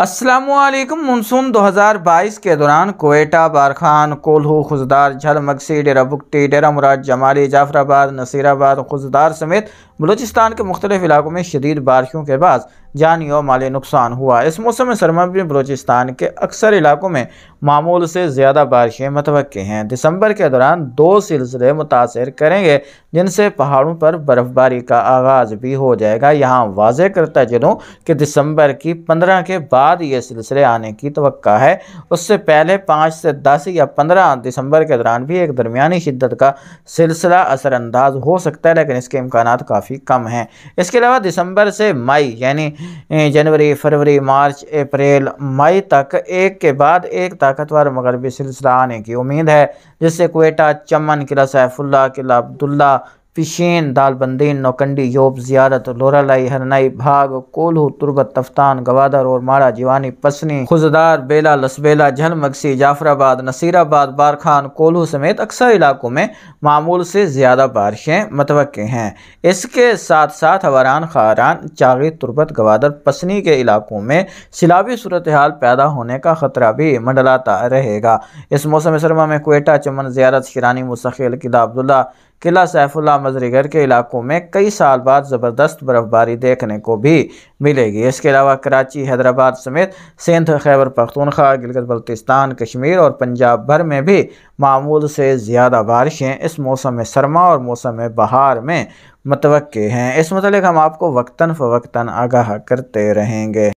Aslam monsoon 2022 के दौरान कोयटा बारखान कोल्हू खुजदार झलमगसी डेरा बुगटी डेरा मुराद जमाली जाफराबाद नसीराबाद खुजदार समेत बलूचिस्तान के मुख्तलिफ इलाकों में शदीद बारिशों के बाद जानी और माली नुकसान हुआ इस मौसम सरमा में बलोचिस्तान के अक्सर इलाकों में मामूल से ज़्यादा बारिशें मतव हैं दिसंबर के दौरान दो सिलसिले मुतासर करेंगे जिनसे पहाड़ों पर बर्फबारी का आगाज़ भी हो जाएगा यहाँ वाज करता चलूँ कि दिसंबर की पंद्रह के बाद ये सिलसिले आने की तो है उससे पहले पाँच से दस या पंद्रह दिसंबर के दौरान भी एक दरमिया शिद्दत का सिलसिला असरानंदाज हो सकता है लेकिन इसके इम्कान काफ़ी कम हैं इसके अलावा दिसंबर से मई यानी जनवरी फरवरी मार्च अप्रैल मई तक एक के बाद एक ताकतवर मगरबी सिलसिला आने की उम्मीद है जिससे कोयटा चमन किला सैफुल्ला किला अब्दुल्ला फ़िशेन दालबंदीन नौकंडी योब ज़ियारत लोरालाई हरनाई भाग कोल्हू तुरबत तफ्तान गवादर और माड़ा जीवानी पसनी खुजदार बेला लसबेला मक्सी जाफराबाद नसीराबाद बारखान कोल्हू समेत अक्सर इलाकों में मामूल से ज़्यादा बारिशें मतव हैं इसके साथ साथ हवारान खारान चागी तुरबत गवादर पसनी के इलाकों में सिलाबी सूरत हाल पैदा होने का ख़तरा भी मंडलाता रहेगा इस मौसम सरमा में कोयटा चमन ज़्यारत शिरानी मुसखिल किला अब्दुल्ला किला सैफुल्ला मजरीगर के इलाकों में कई साल बाद ज़बरदस्त बर्फ़बारी देखने को भी मिलेगी इसके अलावा कराची हैदराबाद समेत सिंध खैबर पख्तूनख्वा गिलगत बल्तिस्तान कश्मीर और पंजाब भर में भी मामूल से ज़्यादा बारिशें इस मौसम सरमा और मौसम बहार में मतवक़ हैं इस मतलब हम आपको वक्ता फ़वक्ता आगाह करते रहेंगे